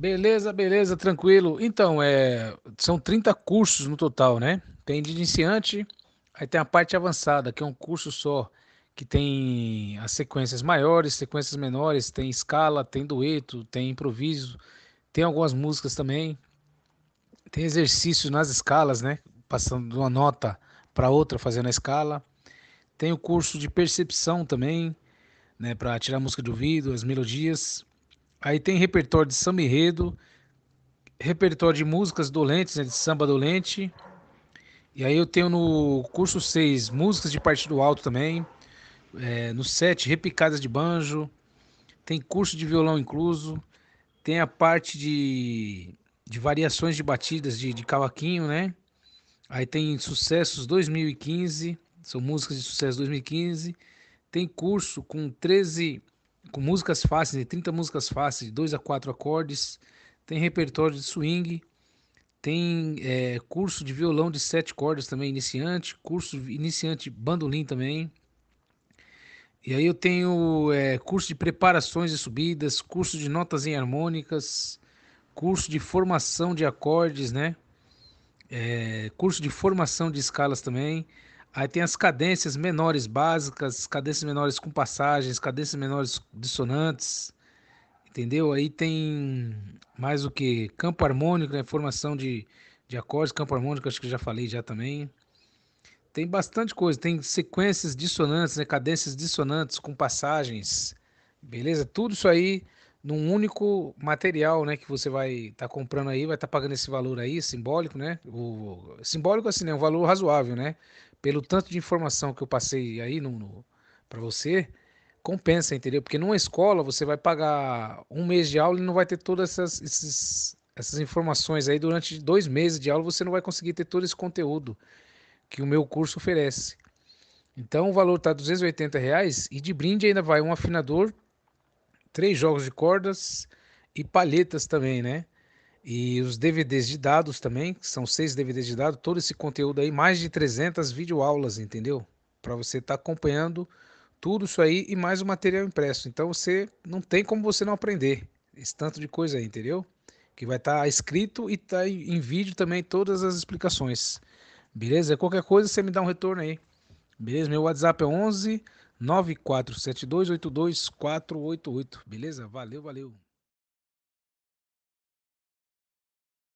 Beleza, beleza, tranquilo. Então, é, são 30 cursos no total, né? Tem de iniciante, aí tem a parte avançada, que é um curso só, que tem as sequências maiores, sequências menores, tem escala, tem dueto, tem improviso, tem algumas músicas também, tem exercícios nas escalas, né? Passando de uma nota para outra, fazendo a escala. Tem o curso de percepção também, né? Para tirar a música do ouvido, as melodias. Aí tem repertório de samba enredo, repertório de músicas dolentes, né, de samba dolente. E aí eu tenho no curso 6 músicas de partido alto também. É, no 7, repicadas de banjo. Tem curso de violão incluso. Tem a parte de, de variações de batidas de, de cavaquinho, né? Aí tem sucessos 2015, são músicas de sucesso 2015. Tem curso com 13 com músicas fáceis, 30 músicas fáceis, de 2 a 4 acordes, tem repertório de swing, tem é, curso de violão de 7 cordas também, iniciante, curso iniciante bandolim também. E aí eu tenho é, curso de preparações e subidas, curso de notas em harmônicas, curso de formação de acordes, né? É, curso de formação de escalas também, Aí tem as cadências menores básicas, cadências menores com passagens, cadências menores dissonantes, entendeu? Aí tem mais o que? Campo harmônico, né? formação de, de acordes, campo harmônico, acho que já falei já também. Tem bastante coisa, tem sequências dissonantes, né? cadências dissonantes com passagens, beleza? Tudo isso aí num único material, né, que você vai estar tá comprando aí, vai estar tá pagando esse valor aí, simbólico, né? O simbólico assim, né, um valor razoável, né? pelo tanto de informação que eu passei aí no, no para você, compensa, entendeu? Porque numa escola você vai pagar um mês de aula e não vai ter todas essas, esses, essas informações aí. Durante dois meses de aula você não vai conseguir ter todo esse conteúdo que o meu curso oferece. Então o valor está R$ 280 reais, e de brinde ainda vai um afinador, três jogos de cordas e palhetas também, né? E os DVDs de dados também, são seis DVDs de dados, todo esse conteúdo aí, mais de 300 videoaulas, entendeu? Para você estar tá acompanhando tudo isso aí e mais o material impresso. Então você não tem como você não aprender esse tanto de coisa aí, entendeu? Que vai estar tá escrito e tá em vídeo também todas as explicações. Beleza? Qualquer coisa você me dá um retorno aí. Beleza? Meu WhatsApp é 11 9472 82488. Beleza? Valeu, valeu.